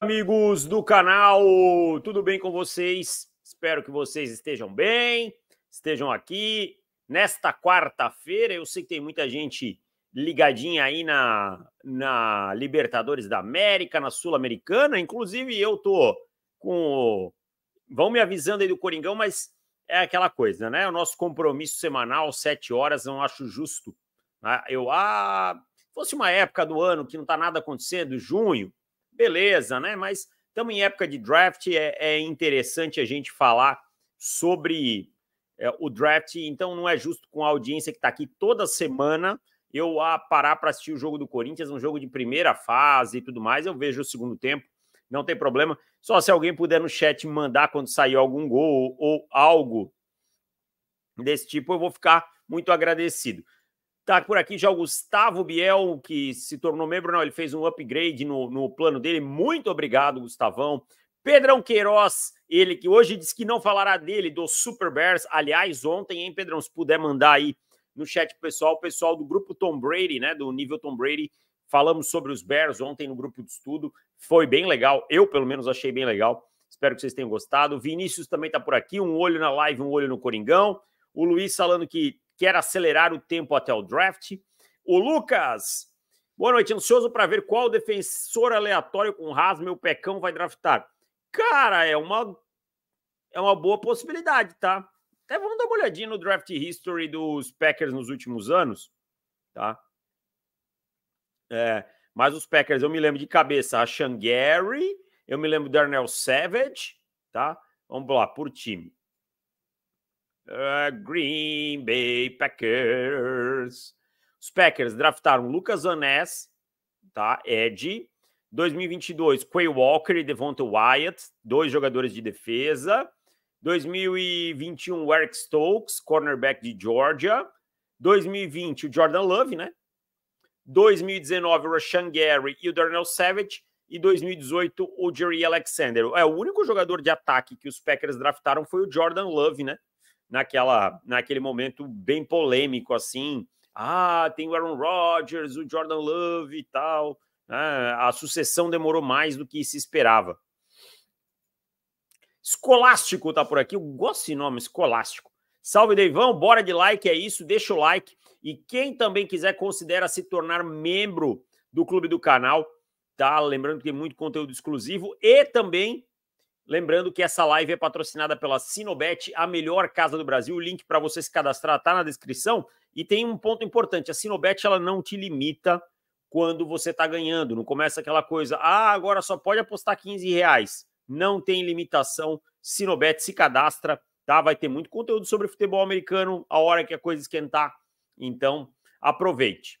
Amigos do canal, tudo bem com vocês? Espero que vocês estejam bem, estejam aqui nesta quarta-feira. Eu sei que tem muita gente ligadinha aí na, na Libertadores da América, na Sul-Americana. Inclusive, eu tô com. Vão me avisando aí do Coringão, mas é aquela coisa, né? O nosso compromisso semanal, sete horas, não acho justo. Né? Eu, ah, fosse uma época do ano que não tá nada acontecendo, junho beleza, né? Mas estamos em época de draft, é, é, interessante a gente falar sobre é, o draft, então não é justo com a audiência que está aqui toda semana eu a ah, parar para assistir o jogo do Corinthians, um jogo de primeira fase e tudo mais, eu vejo o segundo tempo, não tem problema. Só se alguém puder no chat mandar quando sair algum gol ou algo desse tipo, eu vou ficar muito agradecido. Tá por aqui já o Gustavo Biel, que se tornou membro, não, ele fez um upgrade no, no plano dele. Muito obrigado, Gustavão. Pedrão Queiroz, ele que hoje diz que não falará dele, do Super Bears. Aliás, ontem, hein, Pedrão, se puder mandar aí no chat pro pessoal, o pessoal do grupo Tom Brady, né, do nível Tom Brady, falamos sobre os Bears ontem no grupo de estudo. Foi bem legal, eu pelo menos achei bem legal. Espero que vocês tenham gostado. Vinícius também tá por aqui, um olho na live, um olho no Coringão. O Luiz falando que quer acelerar o tempo até o draft. O Lucas, boa noite, ansioso para ver qual defensor aleatório com raso meu pecão vai draftar. Cara, é uma é uma boa possibilidade, tá? Até vamos dar uma olhadinha no draft history dos Packers nos últimos anos, tá? É, mas os Packers, eu me lembro de cabeça a Shangary, eu me lembro do Darnell Savage, tá? Vamos lá, por time. Uh, Green Bay Packers. Os Packers draftaram Lucas Anés, tá? Ed. 2022, Quay Walker e Devonta Wyatt, dois jogadores de defesa. 2021, Eric Stokes, cornerback de Georgia. 2020, o Jordan Love, né? 2019, o Rashan Gary e o Darnell Savage. E 2018, o Jerry Alexander. É, o único jogador de ataque que os Packers draftaram foi o Jordan Love, né? naquela, naquele momento bem polêmico, assim. Ah, tem o Aaron Rodgers, o Jordan Love e tal. Né, a sucessão demorou mais do que se esperava. Escolástico tá por aqui, eu gosto desse nome, Escolástico. Salve, Deivão, bora de like, é isso, deixa o like. E quem também quiser, considera se tornar membro do clube do canal, tá? Lembrando que tem muito conteúdo exclusivo e também Lembrando que essa live é patrocinada pela Sinobet, a melhor casa do Brasil. O link para você se cadastrar está na descrição. E tem um ponto importante: a Sinobet ela não te limita quando você está ganhando. Não começa aquela coisa, ah, agora só pode apostar 15 reais. Não tem limitação. Sinobet se cadastra, tá? Vai ter muito conteúdo sobre futebol americano a hora que a coisa esquentar. Então, aproveite.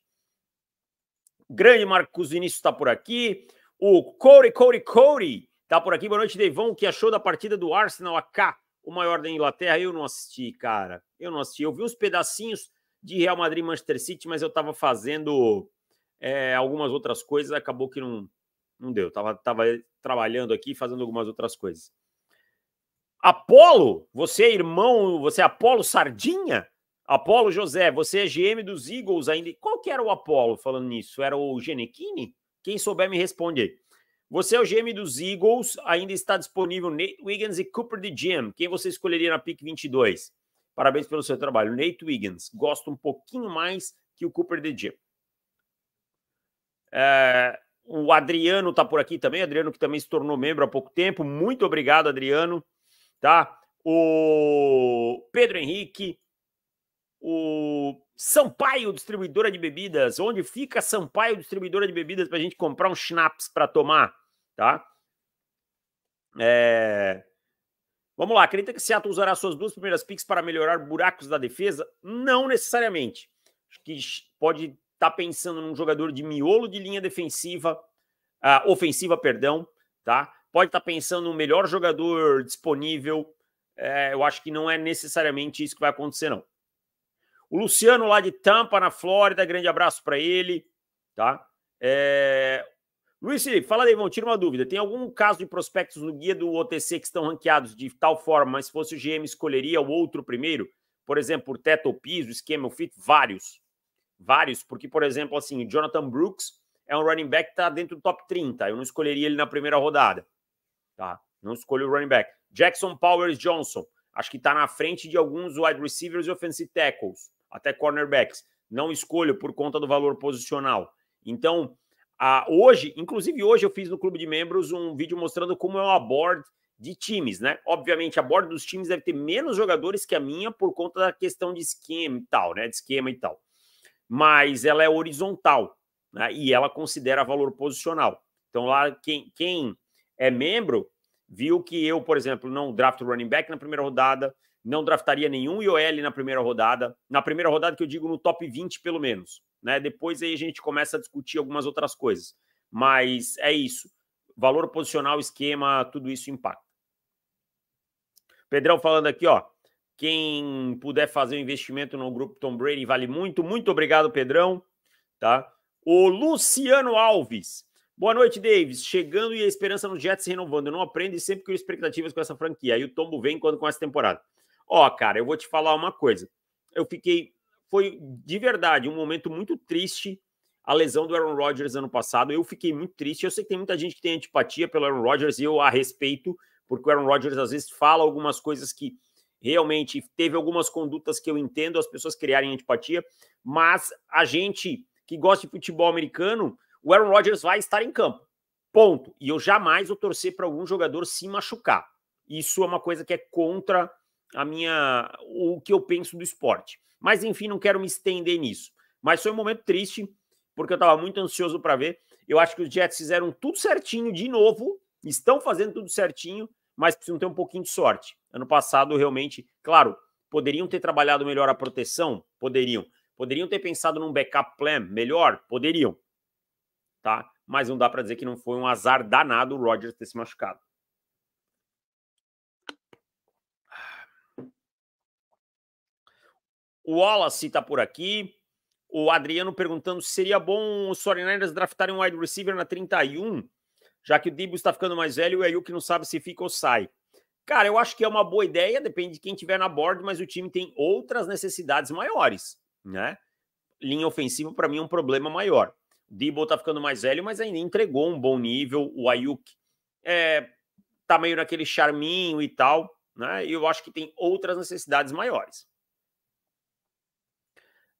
Grande Marcos Vinícius está por aqui. O Cody, Cody, Cody. Tá por aqui, boa noite, Deivão. O que achou da partida do Arsenal a K, o maior da Inglaterra? Eu não assisti, cara. Eu não assisti. Eu vi uns pedacinhos de Real Madrid e Manchester City, mas eu tava fazendo é, algumas outras coisas, acabou que não, não deu. Tava, tava trabalhando aqui, fazendo algumas outras coisas. Apolo, você é irmão, você é Apolo Sardinha? Apolo José, você é GM dos Eagles ainda. Qual que era o Apolo falando nisso? Era o Genequini? Quem souber me responde aí. Você é o GM dos Eagles, ainda está disponível Nate Wiggins e Cooper DeGem. Quem você escolheria na pick 22? Parabéns pelo seu trabalho. Nate Wiggins, gosto um pouquinho mais que o Cooper DeGem. É, o Adriano está por aqui também, Adriano que também se tornou membro há pouco tempo. Muito obrigado, Adriano. Tá? O Pedro Henrique, o Sampaio Distribuidora de Bebidas. Onde fica Sampaio Distribuidora de Bebidas para a gente comprar um schnapps para tomar? tá? É... Vamos lá, acredita que Seattle usará suas duas primeiras picks para melhorar buracos da defesa? Não necessariamente. Acho que pode estar tá pensando num jogador de miolo de linha defensiva, uh, ofensiva, perdão, tá? Pode estar tá pensando no melhor jogador disponível. É, eu acho que não é necessariamente isso que vai acontecer, não. O Luciano lá de Tampa, na Flórida, grande abraço para ele, tá? É, Luiz Felipe, fala aí, vão, tira uma dúvida. Tem algum caso de prospectos no guia do OTC que estão ranqueados de tal forma, mas se fosse o GM, escolheria o outro primeiro? Por exemplo, por teto ou piso, esquema ou fit? Vários. Vários, porque, por exemplo, assim, o Jonathan Brooks é um running back que está dentro do top 30. Eu não escolheria ele na primeira rodada. Tá? Não escolho o running back. Jackson Powers Johnson. Acho que está na frente de alguns wide receivers e offensive tackles, até cornerbacks. Não escolho por conta do valor posicional. Então, ah, hoje, inclusive hoje eu fiz no clube de membros um vídeo mostrando como é uma board de times, né? Obviamente a board dos times deve ter menos jogadores que a minha por conta da questão de esquema e tal, né? De esquema e tal. Mas ela é horizontal, né? E ela considera valor posicional. Então lá quem, quem é membro viu que eu, por exemplo, não drafto running back na primeira rodada, não draftaria nenhum IOL na primeira rodada, na primeira rodada que eu digo no top 20 pelo menos. Né? Depois aí a gente começa a discutir algumas outras coisas. Mas é isso. Valor posicional, esquema, tudo isso impacta. Pedrão falando aqui, ó. Quem puder fazer um investimento no grupo Tom Brady vale muito. Muito obrigado, Pedrão. Tá? O Luciano Alves. Boa noite, Davis. Chegando e a esperança no Jets se renovando. Eu não aprendo e sempre crio expectativas com essa franquia. Aí o tombo vem quando começa a temporada. Ó, cara, eu vou te falar uma coisa. Eu fiquei foi de verdade um momento muito triste a lesão do Aaron Rodgers ano passado. Eu fiquei muito triste. Eu sei que tem muita gente que tem antipatia pelo Aaron Rodgers e eu a respeito, porque o Aaron Rodgers às vezes fala algumas coisas que realmente teve algumas condutas que eu entendo as pessoas criarem antipatia, mas a gente que gosta de futebol americano, o Aaron Rodgers vai estar em campo. Ponto. E eu jamais vou torcer para algum jogador se machucar. Isso é uma coisa que é contra a minha o que eu penso do esporte. Mas enfim, não quero me estender nisso. Mas foi um momento triste, porque eu estava muito ansioso para ver. Eu acho que os Jets fizeram tudo certinho de novo, estão fazendo tudo certinho, mas precisam ter um pouquinho de sorte. Ano passado, realmente, claro, poderiam ter trabalhado melhor a proteção? Poderiam. Poderiam ter pensado num backup plan melhor? Poderiam. Tá? Mas não dá para dizer que não foi um azar danado o Rogers ter se machucado. O Wallace está por aqui. O Adriano perguntando se seria bom os 49ers draftarem um wide receiver na 31, já que o Dibble está ficando mais velho e o Ayuk não sabe se fica ou sai. Cara, eu acho que é uma boa ideia, depende de quem tiver na board, mas o time tem outras necessidades maiores, né? Linha ofensiva, para mim, é um problema maior. Dibble está ficando mais velho, mas ainda entregou um bom nível. O Ayuk é, tá meio naquele charminho e tal, né? E eu acho que tem outras necessidades maiores.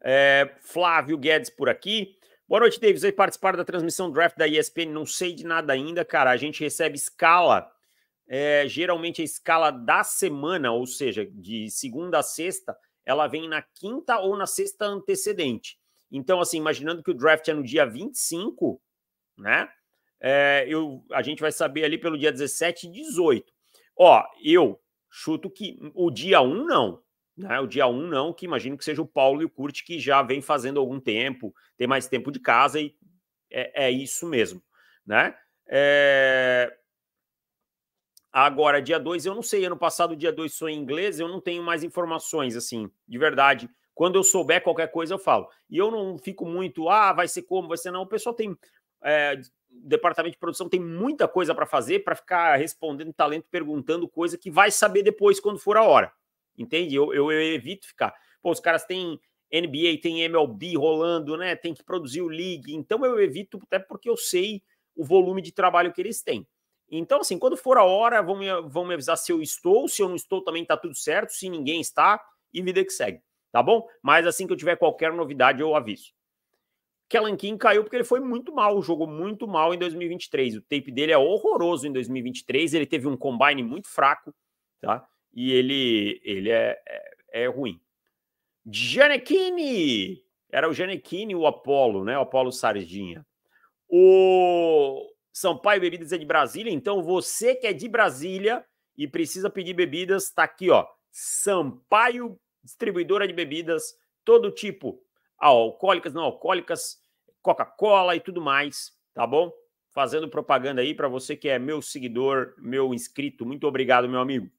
É, Flávio Guedes por aqui. Boa noite, Davis. Vocês participar da transmissão draft da ESPN? Não sei de nada ainda, cara. A gente recebe escala, é, geralmente a escala da semana, ou seja, de segunda a sexta, ela vem na quinta ou na sexta antecedente. Então, assim, imaginando que o draft é no dia 25, né? É, eu, a gente vai saber ali pelo dia 17 e 18. Ó, eu chuto que o dia 1 não, né? O dia 1 um, não, que imagino que seja o Paulo e o Curti, que já vem fazendo algum tempo, tem mais tempo de casa e é, é isso mesmo. Né? É... Agora, dia 2, eu não sei, ano passado, dia 2 sou em inglês, eu não tenho mais informações, assim, de verdade. Quando eu souber qualquer coisa, eu falo. E eu não fico muito, ah, vai ser como, vai ser não. O pessoal tem. É, departamento de produção tem muita coisa para fazer para ficar respondendo talento, perguntando coisa que vai saber depois quando for a hora. Entende? Eu, eu, eu evito ficar. Pô, os caras têm NBA, tem MLB rolando, né? Tem que produzir o league. Então eu evito, até porque eu sei o volume de trabalho que eles têm. Então, assim, quando for a hora, vão me, vão me avisar se eu estou, se eu não estou, também tá tudo certo, se ninguém está, e vida que segue, tá bom? Mas assim que eu tiver qualquer novidade, eu aviso. Kellen King caiu porque ele foi muito mal, jogou muito mal em 2023. O tape dele é horroroso em 2023, ele teve um combine muito fraco, tá? e ele, ele é, é, é ruim. Gianecchini! Era o Gianecchini o Apolo, né? O Apolo Sardinha. O Sampaio Bebidas é de Brasília, então você que é de Brasília e precisa pedir bebidas, tá aqui, ó. Sampaio, distribuidora de bebidas, todo tipo. alcoólicas, não alcoólicas, Coca-Cola e tudo mais, tá bom? Fazendo propaganda aí para você que é meu seguidor, meu inscrito. Muito obrigado, meu amigo.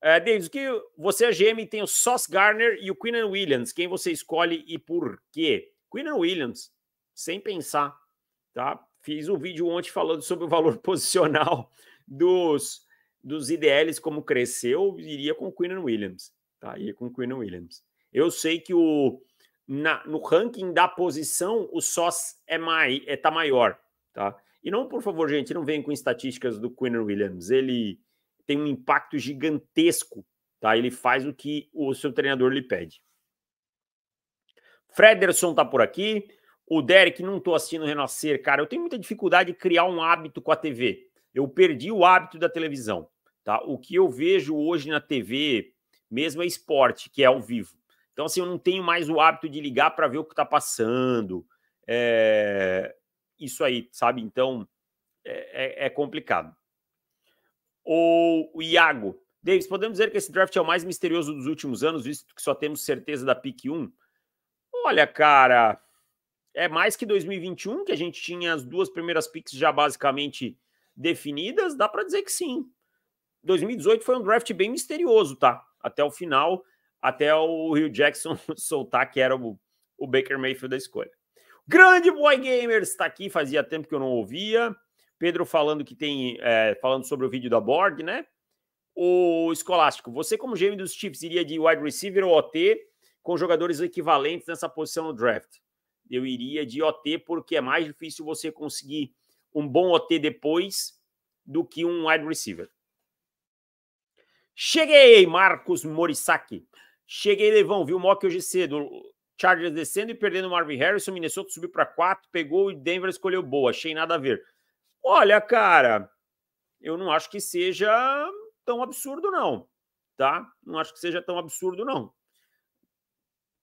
É, Davis, que você é GM tem o Soss Garner e o Quinnan Williams. Quem você escolhe e por quê? Quinnan Williams, sem pensar, tá? Fiz um vídeo ontem falando sobre o valor posicional dos, dos IDLs, como cresceu, iria com o Quinnan Williams, tá? Iria com o Quinnan Williams. Eu sei que o, na, no ranking da posição, o Soss é mai, é, tá maior, tá? E não, por favor, gente, não venham com estatísticas do Quinn Williams. Ele tem um impacto gigantesco, tá? Ele faz o que o seu treinador lhe pede. Frederson tá por aqui. O Derek, não tô assistindo Renascer, cara. Eu tenho muita dificuldade de criar um hábito com a TV. Eu perdi o hábito da televisão, tá? O que eu vejo hoje na TV, mesmo é esporte, que é ao vivo. Então, assim, eu não tenho mais o hábito de ligar para ver o que tá passando. É... Isso aí, sabe? Então, é, é, é complicado ou o Iago. Davis, podemos dizer que esse draft é o mais misterioso dos últimos anos, visto que só temos certeza da pick 1? Olha, cara, é mais que 2021, que a gente tinha as duas primeiras picks já basicamente definidas, dá para dizer que sim. 2018 foi um draft bem misterioso, tá? Até o final, até o Rio Jackson soltar que era o, o Baker Mayfield da escolha. Grande Boy Gamers está aqui, fazia tempo que eu não ouvia. Pedro falando que tem. É, falando sobre o vídeo da Borg, né? O Escolástico, você, como gêmeo dos Chiefs, iria de wide receiver ou OT com jogadores equivalentes nessa posição no draft? Eu iria de OT porque é mais difícil você conseguir um bom OT depois do que um wide receiver. Cheguei, Marcos Morisaki. Cheguei, Levão. Viu o mock hoje cedo. Chargers descendo e perdendo o Marvin Harrison. Minnesota subiu para 4, pegou e Denver escolheu boa. Achei nada a ver. Olha, cara, eu não acho que seja tão absurdo, não. Tá? Não acho que seja tão absurdo, não.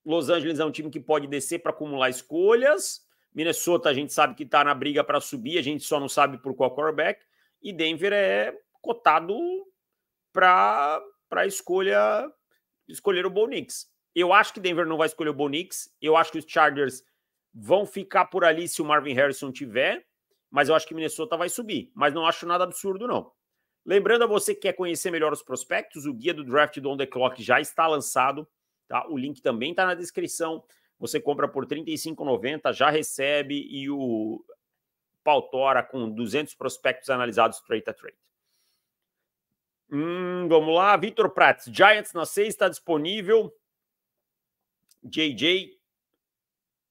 Los Angeles é um time que pode descer para acumular escolhas. Minnesota, a gente sabe que está na briga para subir, a gente só não sabe por qual quarterback. E Denver é cotado para para escolha escolher o Bo Nix. Eu acho que Denver não vai escolher o Bo Nix. Eu acho que os Chargers vão ficar por ali se o Marvin Harrison tiver mas eu acho que Minnesota vai subir, mas não acho nada absurdo, não. Lembrando a você que quer conhecer melhor os prospectos, o guia do draft do On The Clock já está lançado, tá? O link também está na descrição. Você compra por R$ 35,90, já recebe e o Pautora com 200 prospectos analisados trade a trade. Hum, vamos lá, Vitor Prats. Giants na 6 está disponível. JJ.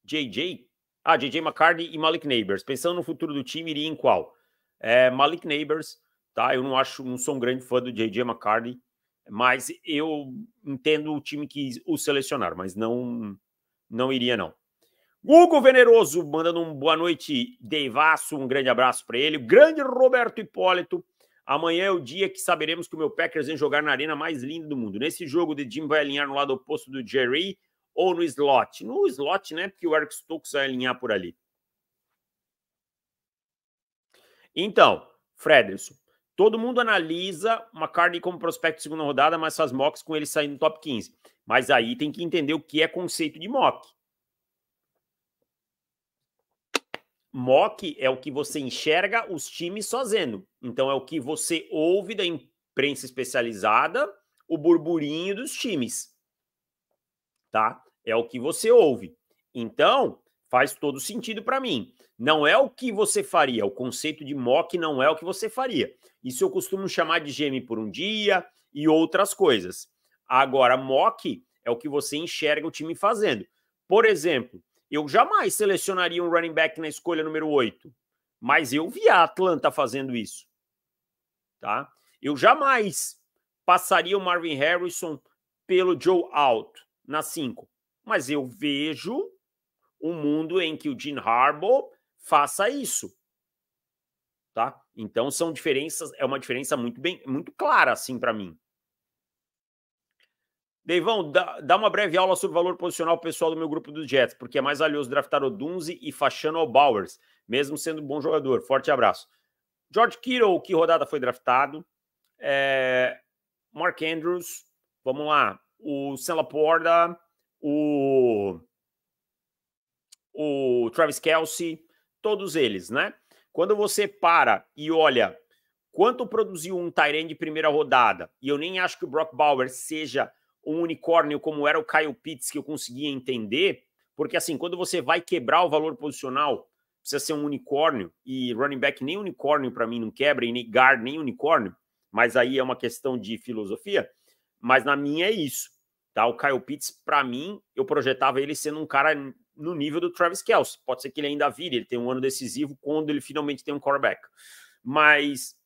JJ ah, JJ McCartney e Malik Neighbors. Pensando no futuro do time, iria em qual? É, Malik Neighbors, tá? Eu não acho, não sou um grande fã do JJ McCartney, mas eu entendo o time que o selecionar, mas não não iria não. Hugo Veneroso mandando um boa noite, Deivaço, um grande abraço para ele. grande Roberto Hipólito. Amanhã é o dia que saberemos que o meu Packers vem jogar na arena mais linda do mundo. Nesse jogo, o Jim vai alinhar no lado oposto do Jerry, ou no slot? No slot, né? Porque o Eric Stokes vai alinhar por ali. Então, Frederson, todo mundo analisa uma carne como prospecto de segunda rodada, mas faz mocks com ele saindo no top 15. Mas aí tem que entender o que é conceito de mock. Mock é o que você enxerga os times fazendo. Então é o que você ouve da imprensa especializada, o burburinho dos times tá? É o que você ouve. Então, faz todo sentido para mim. Não é o que você faria, o conceito de mock não é o que você faria. Isso eu costumo chamar de GM por um dia e outras coisas. Agora, mock é o que você enxerga o time fazendo. Por exemplo, eu jamais selecionaria um running back na escolha número 8, mas eu vi a Atlanta fazendo isso. Tá? Eu jamais passaria o Marvin Harrison pelo Joe Alto na 5. Mas eu vejo um mundo em que o Jim Harbaugh faça isso. Tá? Então são diferenças, é uma diferença muito bem, muito clara assim para mim. Deivão, dá, dá, uma breve aula sobre valor posicional pessoal do meu grupo dos Jets, porque é mais valioso draftar o Dunze e Fachano ou Bowers, mesmo sendo um bom jogador. Forte abraço. George Kittle, que rodada foi draftado? É... Mark Andrews, vamos lá o Sam Laporta, o, o Travis Kelsey, todos eles, né? Quando você para e olha quanto produziu um Tyrene de primeira rodada, e eu nem acho que o Brock Bauer seja um unicórnio como era o Kyle Pitts, que eu conseguia entender, porque assim, quando você vai quebrar o valor posicional, precisa ser um unicórnio, e running back nem unicórnio para mim não quebra, e nem guard nem unicórnio, mas aí é uma questão de filosofia. Mas na minha é isso. Tá? O Kyle Pitts, para mim, eu projetava ele sendo um cara no nível do Travis Kelce. Pode ser que ele ainda vire, ele tem um ano decisivo quando ele finalmente tem um quarterback. Mas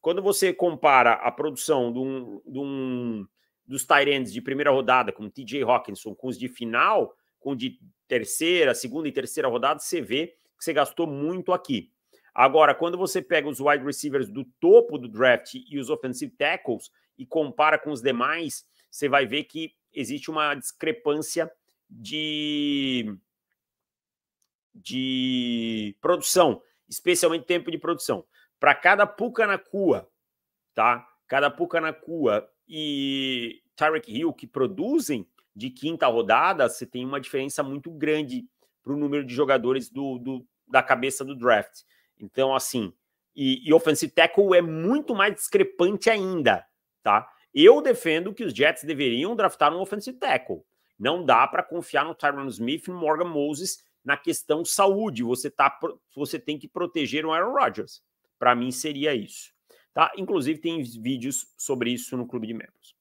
quando você compara a produção de um, de um dos Tyrants de primeira rodada, como TJ Hawkinson, com os de final, com os de terceira, segunda e terceira rodada, você vê que você gastou muito aqui. Agora, quando você pega os wide receivers do topo do draft e os offensive tackles, e compara com os demais, você vai ver que existe uma discrepância de, de produção, especialmente tempo de produção. Para cada Pucanacua, tá? Cada Pucanacua e Tarek Hill que produzem de quinta rodada, você tem uma diferença muito grande para o número de jogadores do, do, da cabeça do draft. Então, assim, e, e offensive tackle é muito mais discrepante ainda tá? Eu defendo que os Jets deveriam draftar um offensive tackle. Não dá para confiar no Tyron Smith e no Morgan Moses na questão saúde. Você, tá, você tem que proteger o Aaron Rodgers. Para mim, seria isso. Tá? Inclusive, tem vídeos sobre isso no Clube de Membros.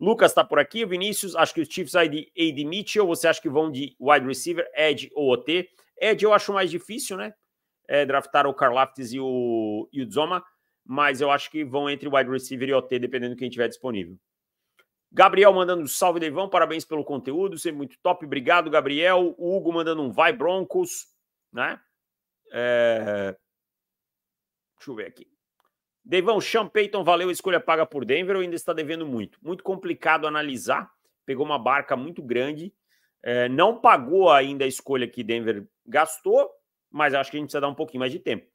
Lucas está por aqui. Vinícius, acho que os Chiefs aí de Ed Mitchell. Você acha que vão de wide receiver, Ed ou OT? Ed eu acho mais difícil, né? É, draftar o Karlaftis e o, e o zoma mas eu acho que vão entre wide receiver e OT, dependendo de quem tiver disponível. Gabriel mandando um salve, Deivão, parabéns pelo conteúdo, sempre muito top, obrigado, Gabriel. O Hugo mandando um vai Broncos, né? É... Deixa eu ver aqui. Deivão, Sean Payton, valeu, escolha paga por Denver ou ainda está devendo muito? Muito complicado analisar, pegou uma barca muito grande, é, não pagou ainda a escolha que Denver gastou, mas acho que a gente precisa dar um pouquinho mais de tempo.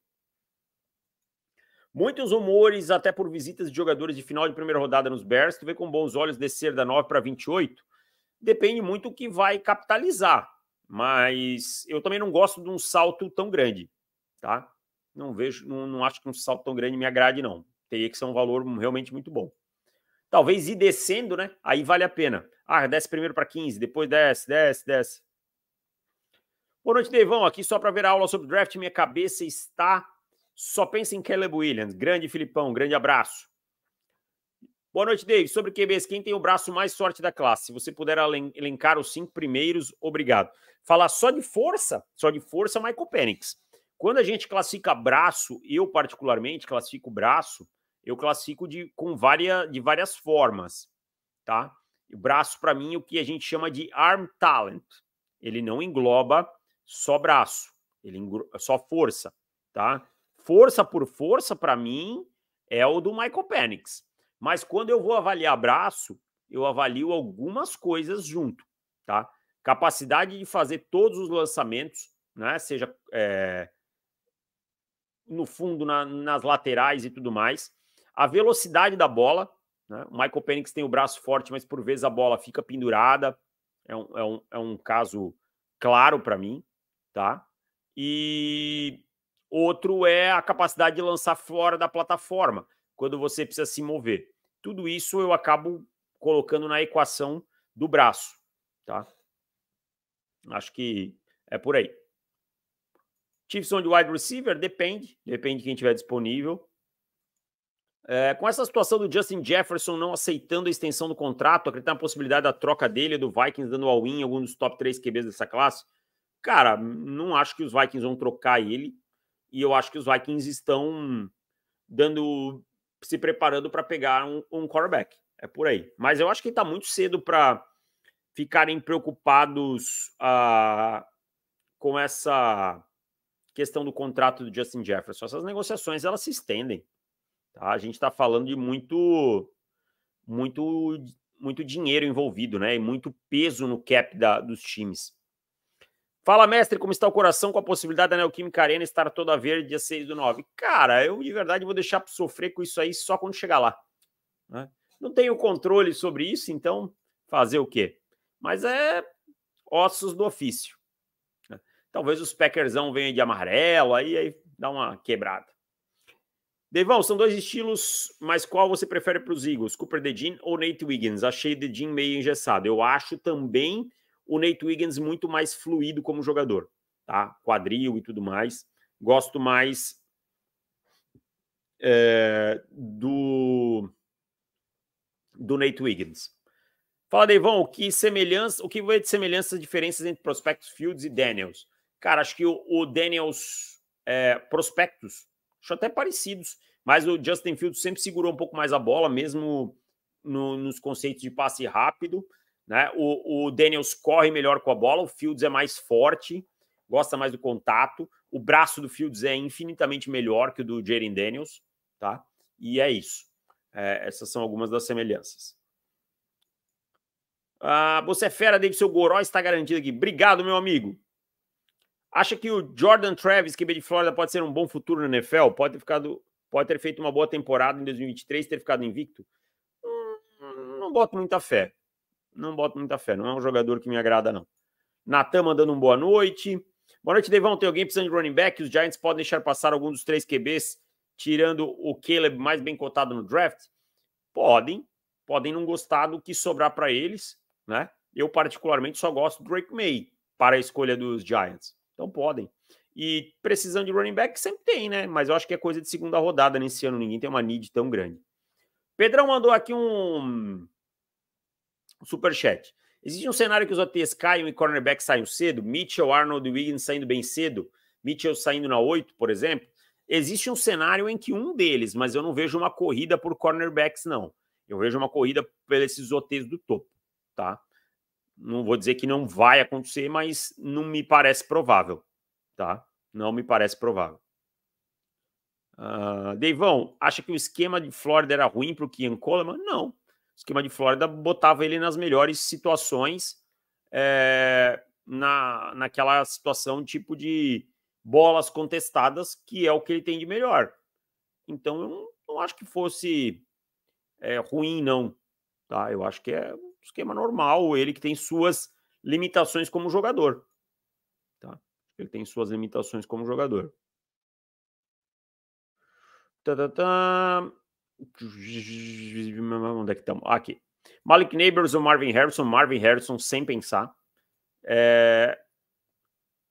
Muitos rumores, até por visitas de jogadores de final de primeira rodada nos Bears, que vê com bons olhos descer da 9 para 28. Depende muito o que vai capitalizar, mas eu também não gosto de um salto tão grande, tá? Não vejo, não, não acho que um salto tão grande me agrade, não. Teria que ser um valor realmente muito bom. Talvez ir descendo, né? Aí vale a pena. Ah, desce primeiro para 15, depois desce, desce, desce. Boa noite, Deivão. Aqui só para ver a aula sobre draft, minha cabeça está só pensa em Caleb Williams. Grande Filipão, grande abraço. Boa noite, Dave. Sobre QBs, quem tem o braço mais forte da classe? Se você puder elencar os cinco primeiros, obrigado. Falar só de força, só de força, Michael Penix. Quando a gente classifica braço, eu particularmente classifico braço, eu classifico de, com várias, de várias formas, tá? O braço, para mim, é o que a gente chama de arm talent. Ele não engloba só braço, ele engloba só força, tá? força por força, para mim, é o do Michael Penix. Mas quando eu vou avaliar braço, eu avalio algumas coisas junto, tá? Capacidade de fazer todos os lançamentos, né? Seja é, no fundo, na, nas laterais e tudo mais. A velocidade da bola, né? O Michael Penix tem o braço forte, mas por vezes a bola fica pendurada. É um, é um, é um caso claro para mim, tá? E Outro é a capacidade de lançar fora da plataforma, quando você precisa se mover. Tudo isso eu acabo colocando na equação do braço, tá? Acho que é por aí. Chiefs de wide receiver? Depende. Depende de quem tiver disponível. É, com essa situação do Justin Jefferson não aceitando a extensão do contrato, acreditar na possibilidade da troca dele do Vikings dando all-in em algum dos top 3 QBs dessa classe? Cara, não acho que os Vikings vão trocar ele. E eu acho que os Vikings estão dando, se preparando para pegar um, um quarterback. É por aí. Mas eu acho que está muito cedo para ficarem preocupados ah, com essa questão do contrato do Justin Jefferson. Essas negociações elas se estendem. Tá? A gente está falando de muito, muito, muito dinheiro envolvido, né? E muito peso no cap da, dos times. Fala, mestre, como está o coração com a possibilidade da Neoquímica Arena estar toda verde dia 6 do 9? Cara, eu de verdade vou deixar para sofrer com isso aí só quando chegar lá. Né? Não tenho controle sobre isso, então fazer o quê? Mas é ossos do ofício. Né? Talvez os Packersão venham de amarelo, aí, aí dá uma quebrada. Devão, são dois estilos, mas qual você prefere para os Eagles? Cooper DeJean ou Nate Wiggins? Achei DeJean meio engessado. Eu acho também o Nate Wiggins muito mais fluido como jogador, tá? Quadril e tudo mais. Gosto mais é, do do Nate Wiggins. Fala, Deivão, o que semelhança, o que vai de semelhanças, diferenças entre prospectos Fields e Daniels? Cara, acho que o, o Daniels é, prospectos são até parecidos, mas o Justin Fields sempre segurou um pouco mais a bola, mesmo no, nos conceitos de passe rápido. Né? O, o Daniels corre melhor com a bola, o Fields é mais forte, gosta mais do contato. O braço do Fields é infinitamente melhor que o do Jaden Daniels, tá? E é isso. É, essas são algumas das semelhanças. Ah, você é fera, David, seu goró está garantido aqui. Obrigado, meu amigo. Acha que o Jordan Travis, que QB de Flórida, pode ser um bom futuro na NFL? Pode ter ficado, pode ter feito uma boa temporada em 2023, ter ficado invicto? Hum, não boto muita fé não boto muita fé. Não é um jogador que me agrada, não. Natan mandando um boa noite. Boa noite, Devão. Tem alguém precisando de running back? Os Giants podem deixar passar algum dos três QBs, tirando o Caleb mais bem cotado no draft? Podem. Podem não gostar do que sobrar para eles, né? Eu, particularmente, só gosto do Drake May para a escolha dos Giants. Então, podem. E precisando de running back, sempre tem, né? Mas eu acho que é coisa de segunda rodada nesse ano. Ninguém tem uma need tão grande. Pedrão mandou aqui um Superchat. Existe um cenário que os OTs caiam e cornerbacks saiam cedo? Mitchell, Arnold e Wiggins saindo bem cedo? Mitchell saindo na 8, por exemplo? Existe um cenário em que um deles, mas eu não vejo uma corrida por cornerbacks, não. Eu vejo uma corrida por esses OTs do topo, tá? Não vou dizer que não vai acontecer, mas não me parece provável, tá? Não me parece provável. Uh, Deivão, acha que o esquema de Florida era ruim para o Kian Coleman? Não, esquema de Flórida botava ele nas melhores situações é, na, naquela situação tipo de bolas contestadas, que é o que ele tem de melhor. Então eu não, não acho que fosse é, ruim, não. Tá? Eu acho que é um esquema normal, ele que tem suas limitações como jogador. Tá? Ele tem suas limitações como jogador. Tá, tá, tá. Onde é que estamos? Aqui. Malik Neighbors ou Marvin Harrison? Marvin Harrison, sem pensar. É...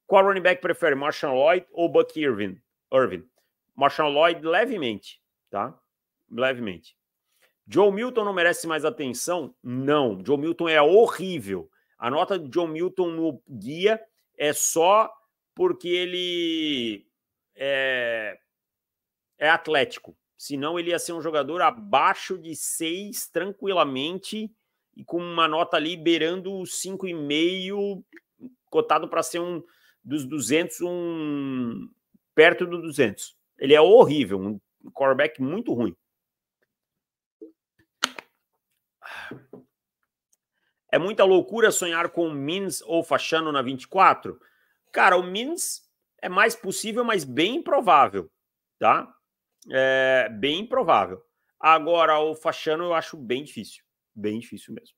Qual running back prefere, Marshall Lloyd ou Buck Irvin? Irvin. Marshall Lloyd, levemente, tá? Levemente. Joe Milton não merece mais atenção? Não. Joe Milton é horrível. A nota de Joe Milton no guia é só porque ele é, é atlético. Senão ele ia ser um jogador abaixo de 6 tranquilamente e com uma nota ali beirando 5,5, cotado para ser um dos 200, um perto do 200. Ele é horrível, um quarterback muito ruim. É muita loucura sonhar com o Mins ou Fachano na 24? Cara, o Mins é mais possível, mas bem improvável, tá? É bem provável. Agora, o Fachano eu acho bem difícil. Bem difícil mesmo.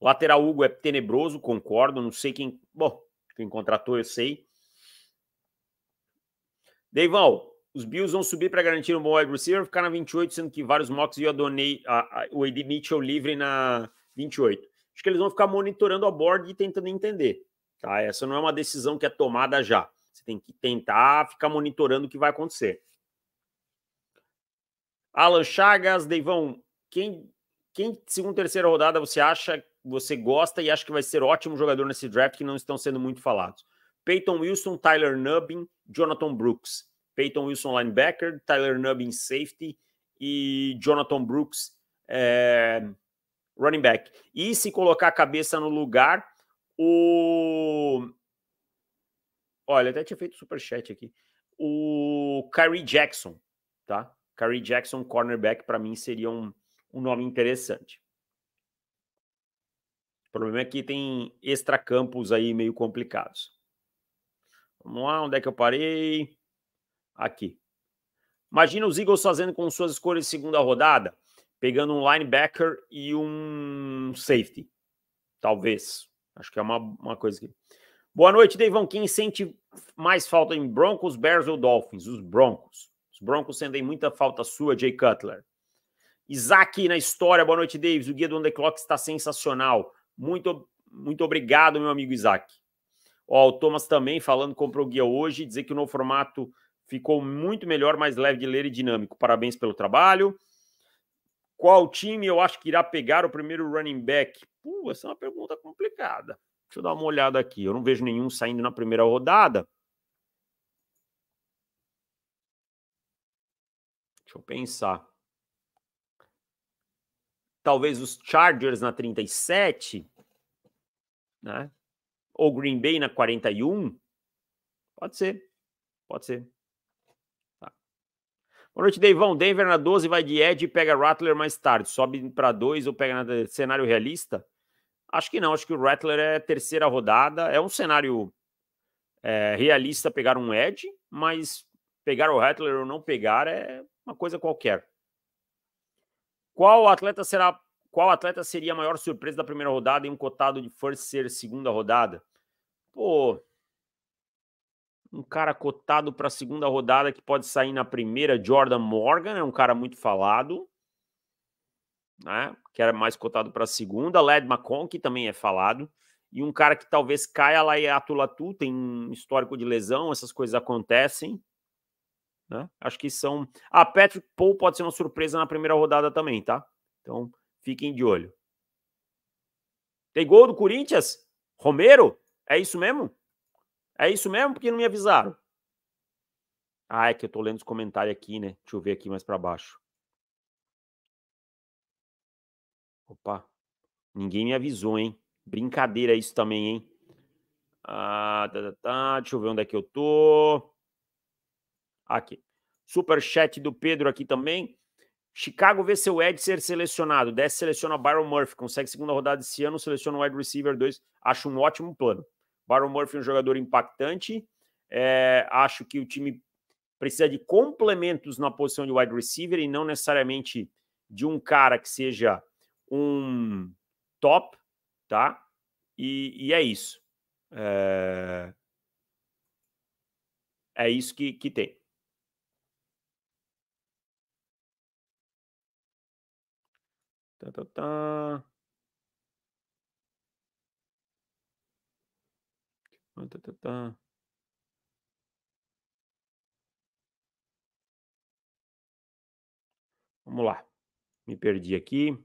Lateral Hugo é tenebroso, concordo. Não sei quem. Bom, quem contratou eu sei. Deivão, os Bills vão subir para garantir um bom wide receiver, ficar na 28, sendo que vários mocks eu adonei a, a, o Ed Mitchell livre na 28. Acho que eles vão ficar monitorando a board e tentando entender. Tá? Essa não é uma decisão que é tomada já. Você tem que tentar ficar monitorando o que vai acontecer. Alan Chagas, Deivão, quem, quem segunda terceira rodada você acha, você gosta e acha que vai ser ótimo jogador nesse draft que não estão sendo muito falados? Peyton Wilson, Tyler Nubbin, Jonathan Brooks. Peyton Wilson, linebacker, Tyler Nubbin, safety e Jonathan Brooks, é, running back. E se colocar a cabeça no lugar, o. Olha, até tinha feito super chat aqui. O Kyrie Jackson, tá? Curry Jackson, cornerback, para mim seria um, um nome interessante. O problema é que tem extracampos aí meio complicados. Vamos lá, onde é que eu parei? Aqui. Imagina os Eagles fazendo com suas escolhas de segunda rodada, pegando um linebacker e um safety. Talvez. Acho que é uma, uma coisa que. Boa noite, Deivão. Quem sente mais falta em Broncos, Bears ou Dolphins? Os Broncos. Os Broncos sentem muita falta sua, Jay Cutler. Isaac na história, boa noite, Davis. O guia do On The Clock está sensacional. Muito, muito obrigado, meu amigo Isaac. Ó, o Thomas também falando, comprou o guia hoje, dizer que o novo formato ficou muito melhor, mais leve de ler e dinâmico. Parabéns pelo trabalho. Qual time eu acho que irá pegar o primeiro running back? Pô, essa é uma pergunta complicada. Deixa eu dar uma olhada aqui. Eu não vejo nenhum saindo na primeira rodada. Deixa eu pensar. Talvez os Chargers na 37, né? Ou Green Bay na 41. Pode ser. Pode ser. Tá. Boa noite, Deivão. Denver na 12 vai de Ed e pega Rattler mais tarde. Sobe para 2 ou pega na cenário realista? Acho que não. Acho que o Rattler é terceira rodada. É um cenário é, realista pegar um Ed, mas pegar o Rattler ou não pegar é uma coisa qualquer. Qual atleta será qual atleta seria a maior surpresa da primeira rodada em um cotado de força ser segunda rodada? Pô, um cara cotado para a segunda rodada que pode sair na primeira, Jordan Morgan, é um cara muito falado, né? Que era mais cotado para a segunda, Led McConk também é falado, e um cara que talvez caia lá e Atulatu, tem um histórico de lesão, essas coisas acontecem. Né? Acho que são. Ah, Patrick Paul pode ser uma surpresa na primeira rodada também, tá? Então, fiquem de olho. Tem gol do Corinthians? Romero? É isso mesmo? É isso mesmo? Porque não me avisaram. Ah, é que eu tô lendo os comentários aqui, né? Deixa eu ver aqui mais para baixo. Opa. Ninguém me avisou, hein? Brincadeira isso também, hein? Ah, tá, tá, tá. Deixa eu ver onde é que eu tô aqui. Super chat do Pedro aqui também. Chicago vê seu Ed ser selecionado. Desce seleciona Byron Murphy. Consegue segunda rodada esse ano, seleciona o wide receiver 2. Acho um ótimo plano. Byron Murphy é um jogador impactante. É, acho que o time precisa de complementos na posição de wide receiver e não necessariamente de um cara que seja um top, tá? E, e é isso. É, é isso que, que tem. Tá, tá, tá, tá. Tá, tá, tá. Vamos lá. Me perdi aqui.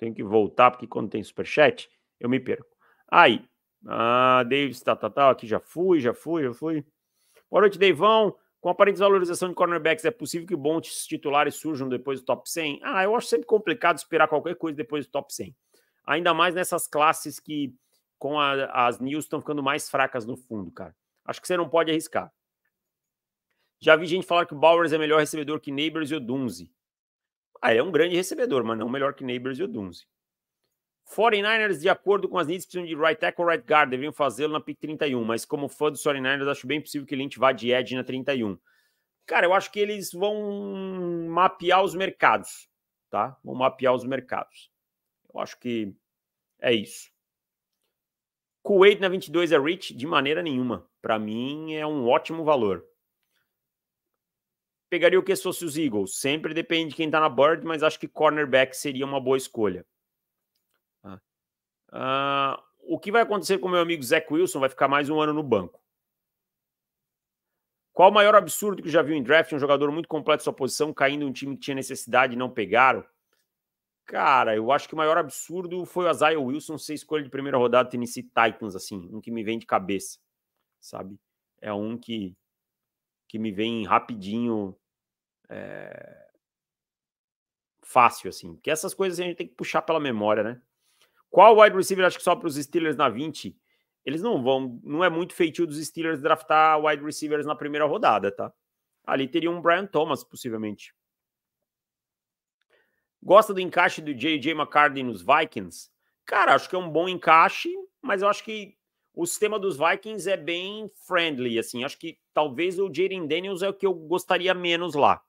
Tenho que voltar, porque quando tem superchat, eu me perco. Aí. Ah, Davis, tá, tá, tá. Aqui já fui, já fui, já fui. Boa noite, Deivão. Com a aparente valorização de cornerbacks, é possível que bons titulares surjam depois do top 100? Ah, eu acho sempre complicado esperar qualquer coisa depois do top 100. Ainda mais nessas classes que, com a, as news, estão ficando mais fracas no fundo, cara. Acho que você não pode arriscar. Já vi gente falar que o Bowers é melhor recebedor que Neighbors e o Dunze. Ah, ele é um grande recebedor, mas não melhor que Neighbors e o Dunze. 49ers, de acordo com as needs, precisam de right tackle right guard, deveriam fazê-lo na pick 31, mas como fã dos 49ers, acho bem possível que Lynch vá de edge na 31. Cara, eu acho que eles vão mapear os mercados, tá? Vão mapear os mercados. Eu acho que é isso. Kuwait na 22 é rich? De maneira nenhuma. Para mim, é um ótimo valor. Pegaria o que se fosse os Eagles? Sempre depende de quem tá na board, mas acho que cornerback seria uma boa escolha. Uh, o que vai acontecer com o meu amigo Zach Wilson? Vai ficar mais um ano no banco. Qual o maior absurdo que já viu em draft? Um jogador muito completo sua posição, caindo em um time que tinha necessidade e não pegaram? Cara, eu acho que o maior absurdo foi o Isaiah Wilson ser escolha de primeira rodada do Tennessee Titans, assim, um que me vem de cabeça, sabe? É um que, que me vem rapidinho, é... fácil, assim. Porque essas coisas a gente tem que puxar pela memória, né? Qual wide receiver acho que só para os Steelers na 20? Eles não vão. Não é muito feitio dos Steelers draftar wide receivers na primeira rodada, tá? Ali teria um Brian Thomas, possivelmente. Gosta do encaixe do J.J. McCarthy nos Vikings? Cara, acho que é um bom encaixe, mas eu acho que o sistema dos Vikings é bem friendly, assim. Acho que talvez o Jaden Daniels é o que eu gostaria menos lá.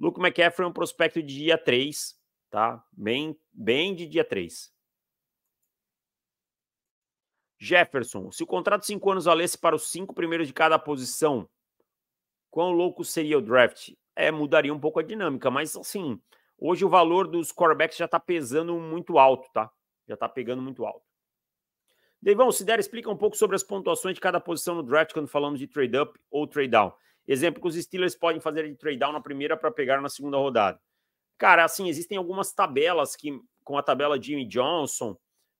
Luke McCaffrey é um prospecto de dia 3 tá? Bem, bem de dia 3. Jefferson, se o contrato de 5 anos valesse para os cinco primeiros de cada posição, quão louco seria o draft? É, mudaria um pouco a dinâmica, mas assim, hoje o valor dos quarterbacks já está pesando muito alto, tá? Já está pegando muito alto. Deivão, se der, explica um pouco sobre as pontuações de cada posição no draft quando falamos de trade-up ou trade-down. Exemplo que os Steelers podem fazer de trade-down na primeira para pegar na segunda rodada. Cara, assim, existem algumas tabelas que, com a tabela Jimmy Johnson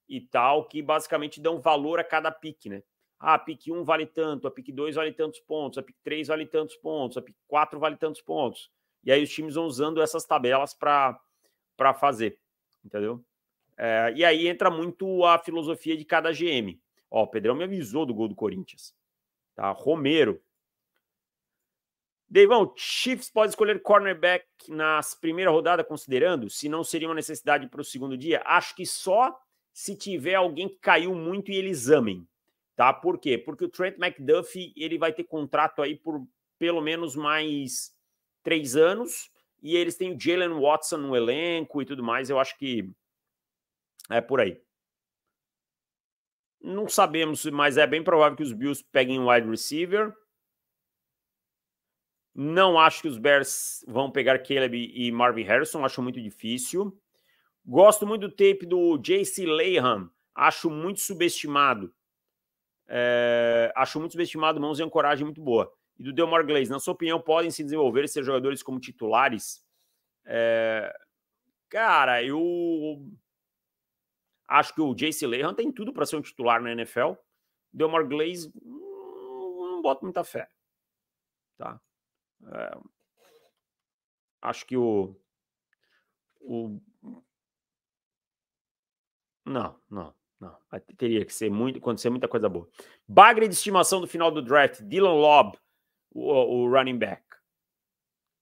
e tal, que basicamente dão valor a cada pique, né? Ah, a pique 1 vale tanto, a pique 2 vale tantos pontos, a pique 3 vale tantos pontos, a pique 4 vale tantos pontos. E aí os times vão usando essas tabelas para fazer, entendeu? É, e aí entra muito a filosofia de cada GM. Ó, o Pedrão me avisou do gol do Corinthians. Tá? Romero, Deivão, Chiefs pode escolher cornerback na primeira rodada, considerando se não seria uma necessidade para o segundo dia? Acho que só se tiver alguém que caiu muito e eles amem, tá? Por quê? Porque o Trent McDuffie ele vai ter contrato aí por pelo menos mais três anos e eles têm o Jalen Watson no elenco e tudo mais. Eu acho que é por aí. Não sabemos, mas é bem provável que os Bills peguem um wide receiver. Não acho que os Bears vão pegar Caleb e Marvin Harrison, acho muito difícil. Gosto muito do tape do JC Layham, acho muito subestimado. É, acho muito subestimado, mãos e ancoragem muito boa. E do Delmar Glaze, na sua opinião, podem se desenvolver e ser jogadores como titulares? É, cara, eu acho que o JC Layham tem tudo para ser um titular na NFL. Delmar Glaze, hum, não boto muita fé. Tá? É, acho que o, o. Não, não, não. Teria que ser muito, acontecer muita coisa boa. Bagre de estimação do final do draft, Dylan Lobb, o, o running back.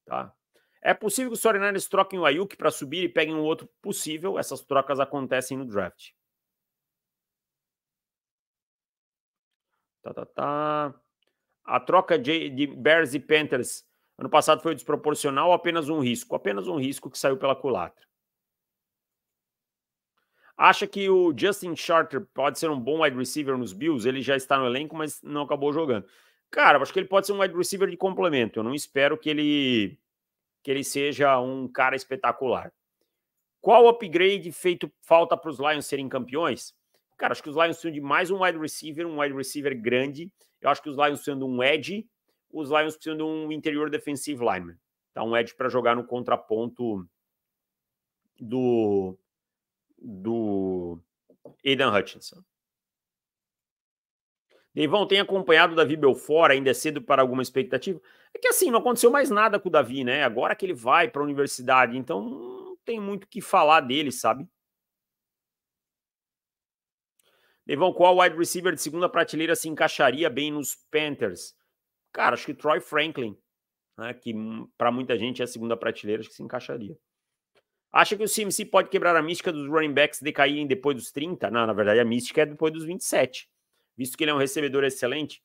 Tá? É possível que os 49 troquem o Ayuk para subir e peguem um outro possível. Essas trocas acontecem no draft. Tá, tá, tá. A troca de, de Bears e Panthers Ano passado foi desproporcional apenas um risco? Apenas um risco que saiu pela culatra. Acha que o Justin Charter pode ser um bom wide receiver nos Bills? Ele já está no elenco, mas não acabou jogando. Cara, acho que ele pode ser um wide receiver de complemento. Eu não espero que ele que ele seja um cara espetacular. Qual upgrade feito falta para os Lions serem campeões? Cara, acho que os Lions estão de mais um wide receiver, um wide receiver grande. Eu acho que os Lions estão de um edge os Lions precisam de um interior defensive lineman. Tá? Um edge para jogar no contraponto do, do Aidan Hutchinson. Devon tem acompanhado o Davi Belfort, ainda é cedo para alguma expectativa? É que assim, não aconteceu mais nada com o Davi, né? Agora que ele vai para a universidade, então não tem muito o que falar dele, sabe? Devon, qual wide receiver de segunda prateleira se encaixaria bem nos Panthers? Cara, acho que Troy Franklin, né, que para muita gente é a segunda prateleira, acho que se encaixaria. Acha que o CMC pode quebrar a mística dos running backs decaírem depois dos 30? Não, na verdade a mística é depois dos 27. Visto que ele é um recebedor excelente.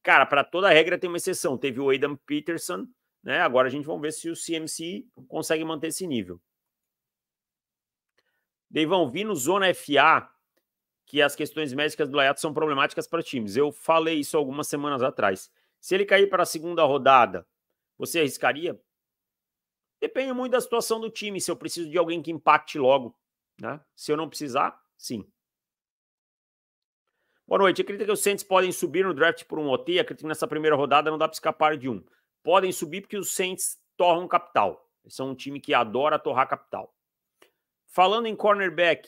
Cara, para toda regra tem uma exceção. Teve o Adam Peterson, né? Agora a gente vai ver se o CMC consegue manter esse nível. Deivão, vi no Zona FA que as questões médicas do Laiato são problemáticas para times. Eu falei isso algumas semanas atrás. Se ele cair para a segunda rodada, você arriscaria? Depende muito da situação do time. Se eu preciso de alguém que impacte logo, né? Se eu não precisar, sim. Boa noite. Acredita que os Saints podem subir no draft por um OT? Acredito que nessa primeira rodada não dá para escapar de um. Podem subir porque os Saints torram capital. Eles são um time que adora torrar capital. Falando em cornerback,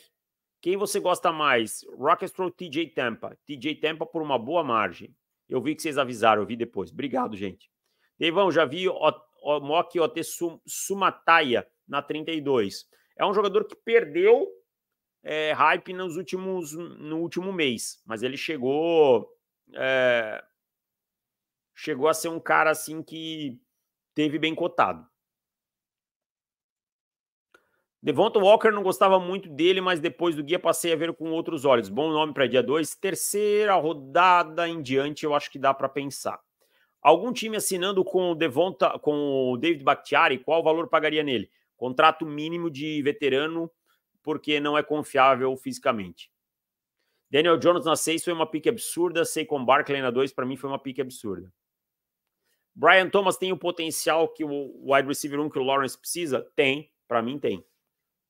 quem você gosta mais? Rockstro TJ Tampa. TJ Tampa por uma boa margem. Eu vi que vocês avisaram, eu vi depois. Obrigado, gente. Teivão, já vi o, o Mock OT Sumataia na 32. É um jogador que perdeu é, hype nos últimos, no último mês, mas ele chegou. É, chegou a ser um cara assim que teve bem cotado. Devonta Walker não gostava muito dele, mas depois do guia passei a ver com outros olhos. Bom nome para dia 2. Terceira rodada em diante, eu acho que dá para pensar. Algum time assinando com o Devonta, com o David Bakhtiari, qual valor pagaria nele? Contrato mínimo de veterano, porque não é confiável fisicamente. Daniel Jones na 6 foi uma pique absurda. com Barkley na 2, para mim, foi uma pique absurda. Brian Thomas tem o potencial que o wide receiver 1 que o Lawrence precisa? Tem, para mim tem.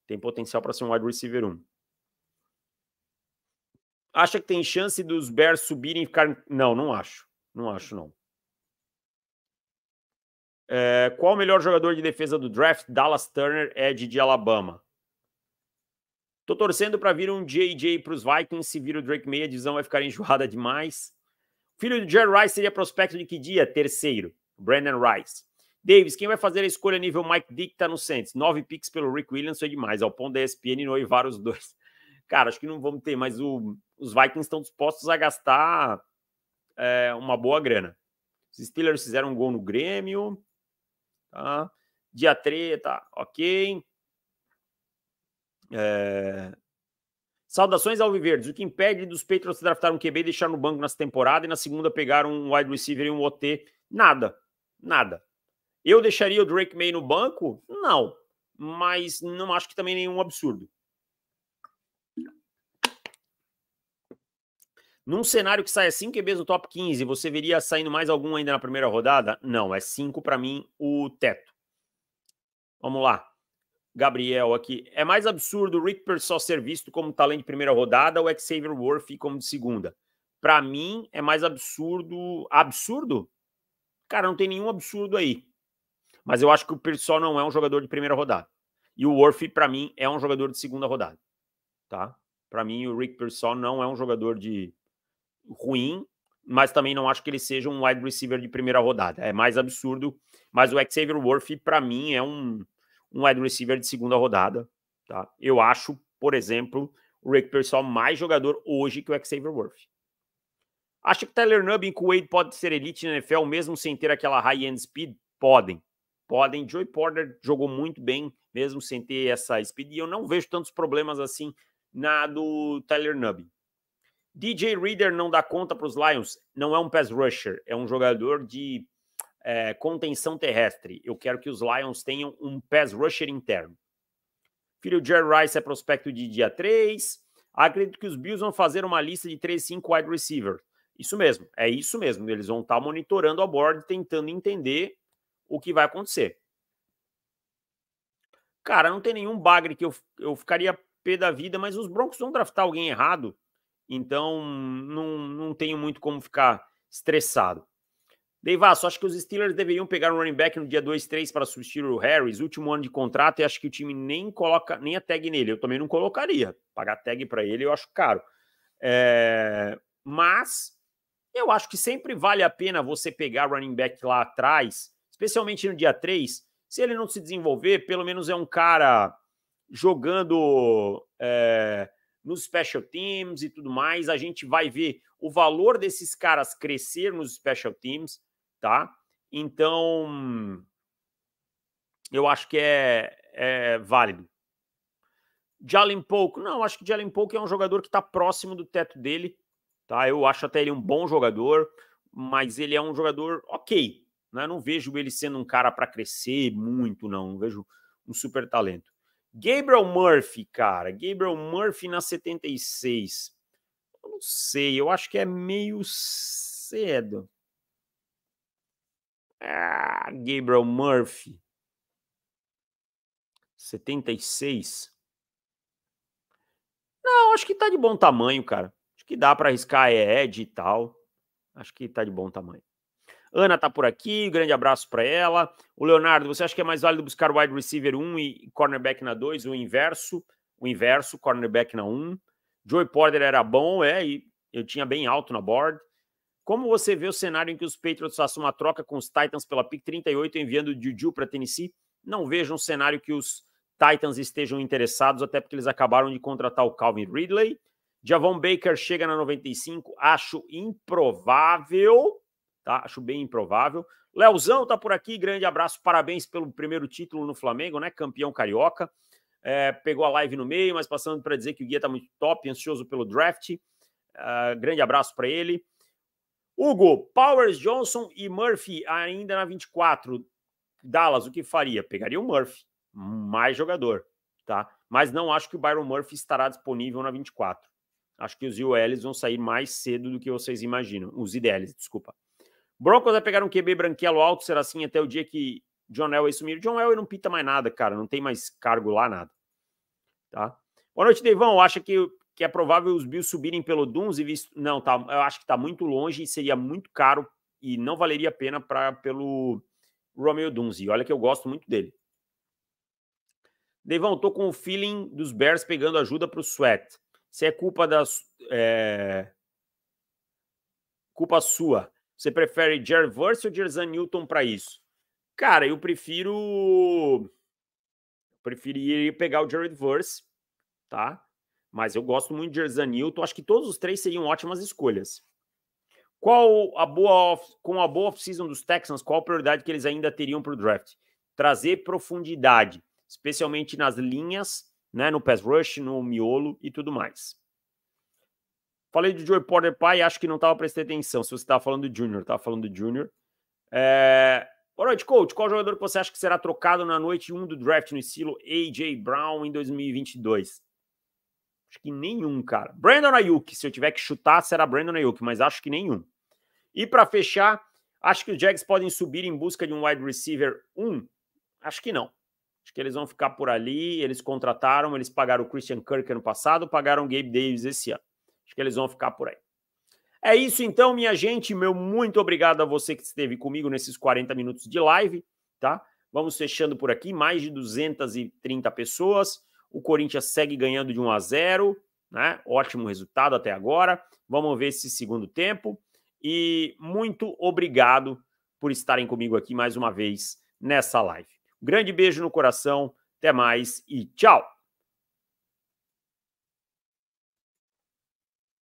Tem potencial para ser um wide receiver 1. Acha que tem chance dos Bears subirem e ficar. Não, não acho. Não acho, não. É, qual o melhor jogador de defesa do draft? Dallas Turner, Ed de Alabama. Tô torcendo para vir um JJ para os Vikings. Se vir o Drake May, a divisão vai ficar enjoada demais. filho do Jerry Rice seria prospecto de que dia? Terceiro. Brandon Rice. Davis, quem vai fazer a escolha nível Mike Dick tá no Saints? Nove picks pelo Rick Williams foi demais. Ao ponto da ESPN noivar os dois. Cara, acho que não vamos ter, mas o, os Vikings estão dispostos a gastar é, uma boa grana. Os Steelers fizeram um gol no Grêmio. Tá? Dia 3, tá? Ok. É... Saudações ao Viverdes. O que impede dos Patriots draftar um QB e deixar no banco nessa temporada e na segunda pegar um wide receiver e um OT? Nada. Nada. Eu deixaria o Drake May no banco? Não, mas não acho que também é nenhum absurdo. Num cenário que saia 5 QBs no top 15, você veria saindo mais algum ainda na primeira rodada? Não, é 5 para mim o teto. Vamos lá. Gabriel aqui. É mais absurdo o Ripper só ser visto como talento de primeira rodada ou é Xavier Worth como de segunda? Para mim, é mais absurdo. Absurdo? Cara, não tem nenhum absurdo aí. Mas eu acho que o Pearsall não é um jogador de primeira rodada. E o Worth, para mim, é um jogador de segunda rodada. Tá? Para mim, o Rick Pearsall não é um jogador de ruim, mas também não acho que ele seja um wide receiver de primeira rodada. É mais absurdo. Mas o Xavier Worth, para mim, é um, um wide receiver de segunda rodada. Tá? Eu acho, por exemplo, o Rick Pearsall mais jogador hoje que o Xavier Worth. Acho que o Tyler Nubbin e o Wade podem ser elite na NFL, mesmo sem ter aquela high-end speed? Podem podem. Joey Porter jogou muito bem, mesmo sem ter essa speed, e eu não vejo tantos problemas assim na do Tyler Nubb. DJ Reader não dá conta para os Lions, não é um pass rusher, é um jogador de é, contenção terrestre. Eu quero que os Lions tenham um pass rusher interno. Filho de Jerry Rice é prospecto de dia 3. Acredito que os Bills vão fazer uma lista de 3, 5 wide receiver. Isso mesmo, é isso mesmo. Eles vão estar tá monitorando a board, tentando entender o que vai acontecer. Cara, não tem nenhum bagre que eu, eu ficaria pé da vida, mas os Broncos vão draftar alguém errado, então não, não tenho muito como ficar estressado. Deivasso, acho que os Steelers deveriam pegar um running back no dia 2, 3 para substituir o Harris, último ano de contrato, e acho que o time nem coloca nem a tag nele. Eu também não colocaria. Pagar tag para ele eu acho caro. É... Mas eu acho que sempre vale a pena você pegar running back lá atrás especialmente no dia 3, se ele não se desenvolver, pelo menos é um cara jogando é, nos special teams e tudo mais. A gente vai ver o valor desses caras crescer nos special teams, tá? Então, eu acho que é, é válido. Jalen Polk, não, acho que Jalen Polk é um jogador que está próximo do teto dele, tá? Eu acho até ele um bom jogador, mas ele é um jogador ok, né? Não vejo ele sendo um cara para crescer muito, não. Não vejo um super talento. Gabriel Murphy, cara. Gabriel Murphy na 76. Eu não sei, eu acho que é meio cedo. Ah, Gabriel Murphy. 76. Não, acho que tá de bom tamanho, cara. Acho que dá para arriscar a é Ed e tal. Acho que tá de bom tamanho. Ana tá por aqui, grande abraço para ela. O Leonardo, você acha que é mais válido buscar wide receiver 1 e cornerback na 2? O inverso, o inverso, cornerback na 1. Joey Porter era bom, é, e eu tinha bem alto na board. Como você vê o cenário em que os Patriots façam uma troca com os Titans pela pick 38 enviando o Juju para Tennessee? Não vejo um cenário que os Titans estejam interessados, até porque eles acabaram de contratar o Calvin Ridley. Javon Baker chega na 95, acho improvável tá? Acho bem improvável. Leozão tá por aqui, grande abraço, parabéns pelo primeiro título no Flamengo, né? Campeão carioca. É, pegou a live no meio, mas passando para dizer que o guia tá muito top, ansioso pelo draft. Uh, grande abraço para ele. Hugo, Powers, Johnson e Murphy ainda na 24. Dallas, o que faria? Pegaria o Murphy, mais jogador, tá? Mas não acho que o Byron Murphy estará disponível na 24. Acho que os ULs vão sair mais cedo do que vocês imaginam. Os IDLs, desculpa. Broncos vai pegar um QB branquelo alto, será assim até o dia que John Elway sumir. John Elway não pinta mais nada, cara. Não tem mais cargo lá, nada. Tá? Boa noite, Deivão. Acha que, que é provável os Bills subirem pelo Duns e visto... Não, tá, eu acho que tá muito longe e seria muito caro e não valeria a pena pra, pelo Romeo Duns. E olha que eu gosto muito dele. Deivão, tô com o feeling dos Bears pegando ajuda pro Sweat. Se é culpa das... É... Culpa sua. Você prefere Jerry Verse ou Jerzan Newton para isso? Cara, eu prefiro. Preferiria pegar o Jared Verse, tá? Mas eu gosto muito de Jerzan Newton. Acho que todos os três seriam ótimas escolhas. Qual a boa off, com a boa off-season dos Texans, qual a prioridade que eles ainda teriam para o draft? Trazer profundidade, especialmente nas linhas, né, no pass rush, no miolo e tudo mais. Falei de Joey Porter pai, acho que não estava prestando atenção. Se você estava falando de Junior, estava falando de Junior. É... Boa noite, coach. Qual jogador que você acha que será trocado na noite 1 um do draft no estilo A.J. Brown em 2022? Acho que nenhum, cara. Brandon Ayuk, se eu tiver que chutar, será Brandon Ayuk, mas acho que nenhum. E para fechar, acho que os Jags podem subir em busca de um wide receiver 1? Acho que não. Acho que eles vão ficar por ali. Eles contrataram, eles pagaram o Christian Kirk ano passado, pagaram o Gabe Davis esse ano. Acho que eles vão ficar por aí. É isso então, minha gente. Meu muito obrigado a você que esteve comigo nesses 40 minutos de live, tá? Vamos fechando por aqui, mais de 230 pessoas. O Corinthians segue ganhando de 1 a 0, né? Ótimo resultado até agora. Vamos ver esse segundo tempo. E muito obrigado por estarem comigo aqui mais uma vez nessa live. Grande beijo no coração, até mais e tchau.